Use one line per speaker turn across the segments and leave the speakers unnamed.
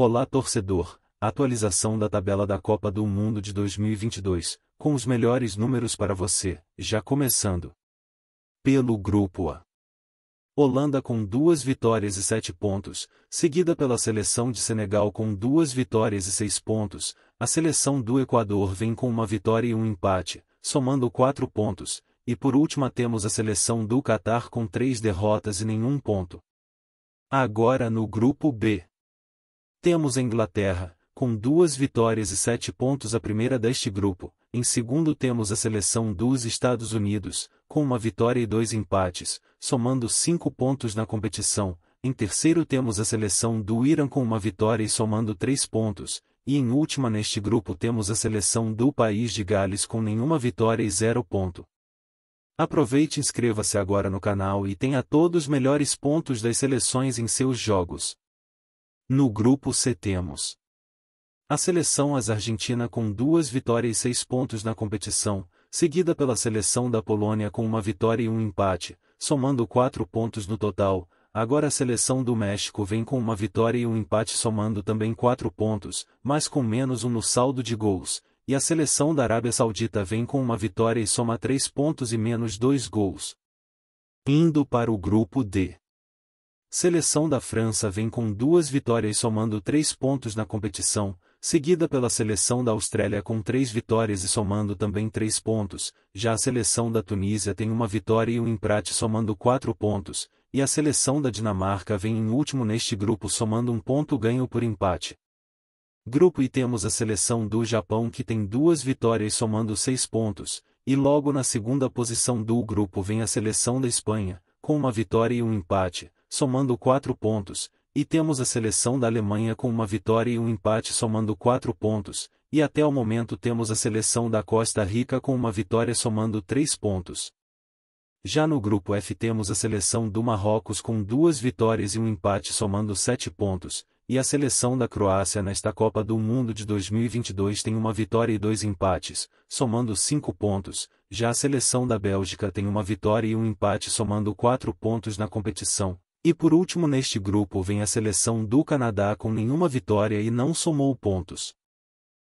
Olá torcedor, atualização da tabela da Copa do Mundo de 2022, com os melhores números para você, já começando. Pelo Grupo A. Holanda com duas vitórias e sete pontos, seguida pela seleção de Senegal com duas vitórias e seis pontos, a seleção do Equador vem com uma vitória e um empate, somando quatro pontos, e por última temos a seleção do Catar com três derrotas e nenhum ponto. Agora no Grupo B temos a Inglaterra, com duas vitórias e sete pontos a primeira deste grupo, em segundo temos a seleção dos Estados Unidos, com uma vitória e dois empates, somando cinco pontos na competição, em terceiro temos a seleção do Irã com uma vitória e somando três pontos, e em última neste grupo temos a seleção do país de Gales com nenhuma vitória e zero ponto. Aproveite e inscreva-se agora no canal e tenha todos os melhores pontos das seleções em seus jogos. No grupo C temos a seleção argentina com duas vitórias e seis pontos na competição, seguida pela seleção da Polônia com uma vitória e um empate, somando quatro pontos no total. Agora a seleção do México vem com uma vitória e um empate somando também quatro pontos, mas com menos um no saldo de gols, e a seleção da Arábia Saudita vem com uma vitória e soma três pontos e menos dois gols. Indo para o grupo D. Seleção da França vem com duas vitórias somando três pontos na competição, seguida pela seleção da Austrália com três vitórias e somando também três pontos, já a seleção da Tunísia tem uma vitória e um empate somando quatro pontos, e a seleção da Dinamarca vem em último neste grupo somando um ponto ganho por empate. Grupo e temos a seleção do Japão que tem duas vitórias somando seis pontos, e logo na segunda posição do grupo vem a seleção da Espanha, com uma vitória e um empate, somando quatro pontos, e temos a seleção da Alemanha com uma vitória e um empate somando quatro pontos, e até o momento temos a seleção da Costa Rica com uma vitória somando três pontos. Já no grupo F temos a seleção do Marrocos com duas vitórias e um empate somando sete pontos, e a seleção da Croácia nesta Copa do Mundo de 2022 tem uma vitória e dois empates, somando cinco pontos, já a seleção da Bélgica tem uma vitória e um empate somando quatro pontos na competição, e por último neste grupo vem a seleção do Canadá com nenhuma vitória e não somou pontos.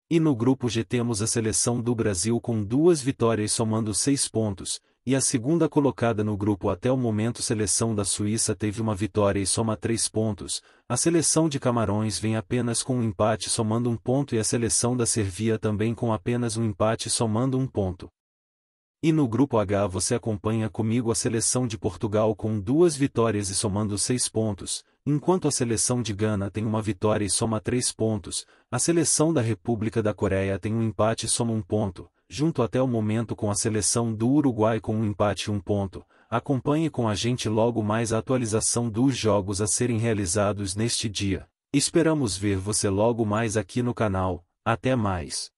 E no grupo G temos a seleção do Brasil com duas vitórias somando seis pontos, e a segunda colocada no grupo até o momento seleção da Suíça teve uma vitória e soma três pontos, a seleção de Camarões vem apenas com um empate somando um ponto e a seleção da Servia também com apenas um empate somando um ponto. E no grupo H você acompanha comigo a seleção de Portugal com duas vitórias e somando seis pontos, enquanto a seleção de Gana tem uma vitória e soma três pontos, a seleção da República da Coreia tem um empate e soma um ponto, junto até o momento com a seleção do Uruguai com um empate e um ponto. Acompanhe com a gente logo mais a atualização dos jogos a serem realizados neste dia. Esperamos ver você logo mais aqui no canal. Até mais!